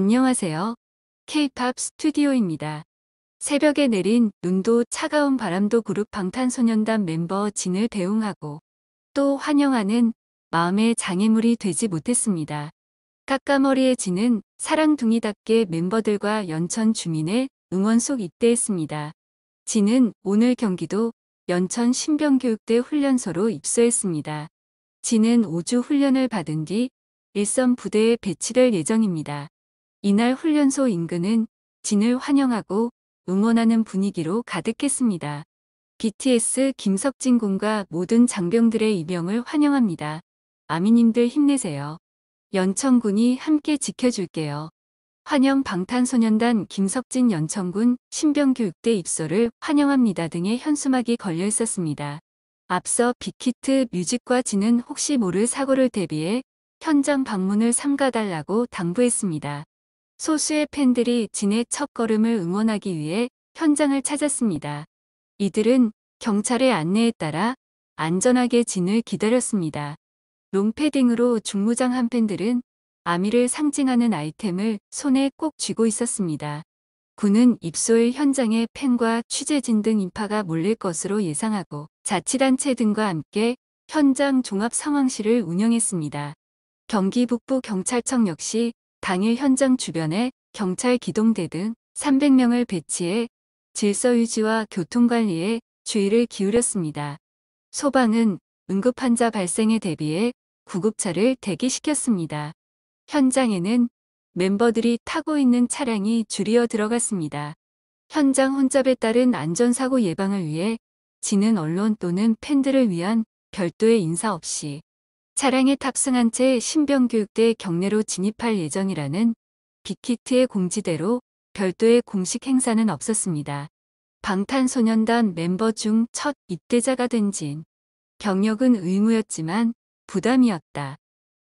안녕하세요. K-팝 스튜디오입니다. 새벽에 내린 눈도 차가운 바람도 그룹 방탄소년단 멤버 진을 배웅하고 또 환영하는 마음의 장애물이 되지 못했습니다. 까까머리의 진은 사랑둥이답게 멤버들과 연천 주민의 응원 속 입대했습니다. 진은 오늘 경기도 연천 신병교육대 훈련소로 입소했습니다. 진은 5주 훈련을 받은 뒤 일선 부대에 배치될 예정입니다. 이날 훈련소 인근은 진을 환영하고 응원하는 분위기로 가득했습니다. BTS 김석진 군과 모든 장병들의 이영을 환영합니다. 아미님들 힘내세요. 연천군이 함께 지켜줄게요. 환영 방탄소년단 김석진 연천군 신병교육대 입소를 환영합니다 등의 현수막이 걸려 있었습니다. 앞서 빅히트 뮤직과 진은 혹시 모를 사고를 대비해 현장 방문을 삼가달라고 당부했습니다. 소수의 팬들이 진의 첫걸음을 응원하기 위해 현장을 찾았습니다. 이들은 경찰의 안내에 따라 안전하게 진을 기다렸습니다. 롱패딩으로 중무장한 팬들은 아미를 상징하는 아이템을 손에 꼭 쥐고 있었습니다. 군은 입소일 현장에 팬과 취재진 등 인파가 몰릴 것으로 예상하고 자치단체 등과 함께 현장 종합 상황실을 운영했습니다. 경기 북부 경찰청 역시 당일 현장 주변에 경찰 기동대 등 300명을 배치해 질서 유지와 교통관리에 주의를 기울였습니다. 소방은 응급환자 발생에 대비해 구급차를 대기시켰습니다. 현장에는 멤버들이 타고 있는 차량이 줄이어 들어갔습니다. 현장 혼잡에 따른 안전사고 예방을 위해 지는 언론 또는 팬들을 위한 별도의 인사 없이 차량에 탑승한 채 신병교육대 경내로 진입할 예정이라는 빅히트의 공지대로 별도의 공식 행사는 없었습니다. 방탄소년단 멤버 중 첫 입대자가 된 진. 경력은 의무였지만 부담이었다.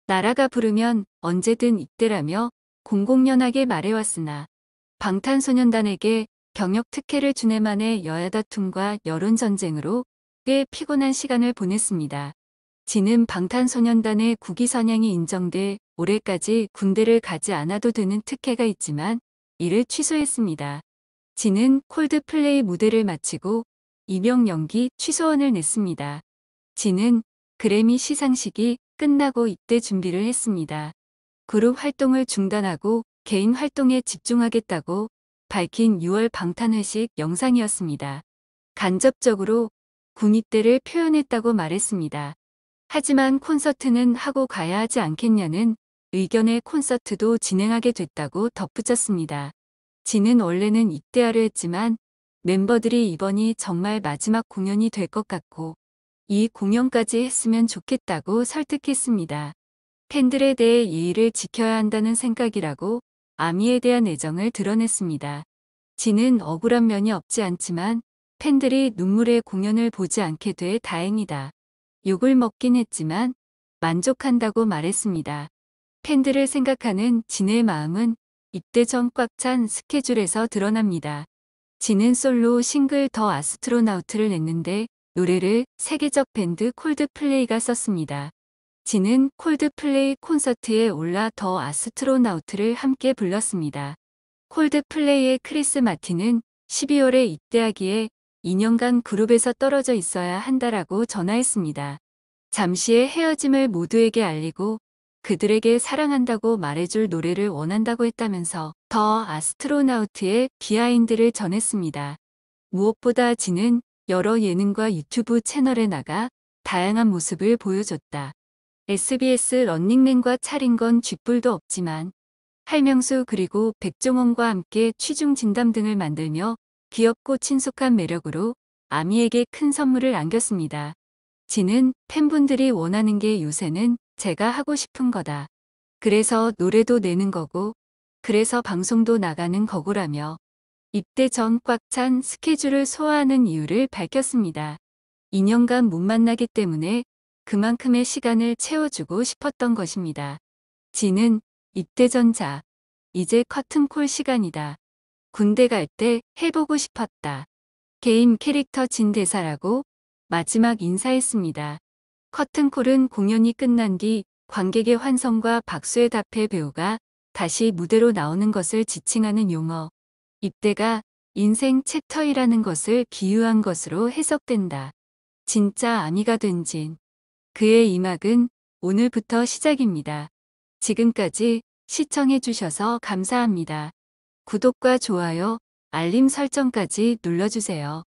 나라가 부르면 언제든 입대라며 공공연하게 말해왔으나 방탄소년단에게 경력 특혜를 준해만의 여야 다툼과 여론전쟁으로 꽤 피곤한 시간을 보냈습니다. 진은 방탄소년단의 국위선양이 인정돼 올해까지 군대를 가지 않아도 되는 특혜가 있지만 이를 취소했습니다. 진은 콜드플레이 무대를 마치고 이명 연기 취소원을 냈습니다. 진은 그래미 시상식이 끝나고 입대 준비를 했습니다. 그룹 활동을 중단하고 개인 활동에 집중하겠다고 밝힌 6월 방탄회식 영상이었습니다. 간접적으로 군입대를 표현했다고 말했습니다. 하지만 콘서트는 하고 가야 하지 않겠냐는 의견의 콘서트도 진행하게 됐다고 덧붙였습니다. 진은 원래는 입대하려 했지만 멤버들이 이번이 정말 마지막 공연이 될 것 같고 이 공연까지 했으면 좋겠다고 설득했습니다. 팬들에 대해 이의를 지켜야 한다는 생각이라고 아미에 대한 애정을 드러냈습니다. 진은 억울한 면이 없지 않지만 팬들이 눈물의 공연을 보지 않게 돼 다행이다. 욕을 먹긴 했지만 만족한다고 말했습니다. 팬들을 생각하는 진의 마음은 이때 전꽉 찬 스케줄에서 드러납니다. 진은 솔로 싱글 더 아스트로나우트를 냈는데 노래를 세계적 밴드 콜드플레이가 썼습니다. 진은 콜드플레이 콘서트에 올라 더 아스트로나우트를 함께 불렀습니다. 콜드플레이의 크리스 마틴은 12월에 입대하기에 2년간 그룹에서 떨어져 있어야 한다라고 전화했습니다. 잠시의 헤어짐을 모두에게 알리고 그들에게 사랑한다고 말해줄 노래를 원한다고 했다면서 더 아스트로나우트의 비하인드를 전했습니다. 무엇보다 진은 여러 예능과 유튜브 채널에 나가 다양한 모습을 보여줬다. SBS 런닝맨과 차린 건 쥐뿔도 없지만 할명수 그리고 백종원과 함께 취중 진담 등을 만들며 귀엽고 친숙한 매력으로 아미에게 큰 선물을 안겼습니다. 지는 팬분들이 원하는 게 요새는 제가 하고 싶은 거다. 그래서 노래도 내는 거고 그래서 방송도 나가는 거고라며 입대 전 꽉 찬 스케줄을 소화하는 이유를 밝혔습니다. 2년간 못 만나기 때문에 그만큼의 시간을 채워주고 싶었던 것입니다. 지는 입대 전자, 이제 커튼콜 시간이다. 군대 갈 때 해보고 싶었다. 개인 캐릭터 진대사라고 마지막 인사했습니다. 커튼콜은 공연이 끝난 뒤 관객의 환성과 박수에 답해 배우가 다시 무대로 나오는 것을 지칭하는 용어. 입대가 인생 챕터이라는 것을 기유한 것으로 해석된다. 진짜 아미가 된 진. 그의 이막은 오늘부터 시작입니다. 지금까지 시청해주셔서 감사합니다. 구독과 좋아요, 알림 설정까지 눌러주세요.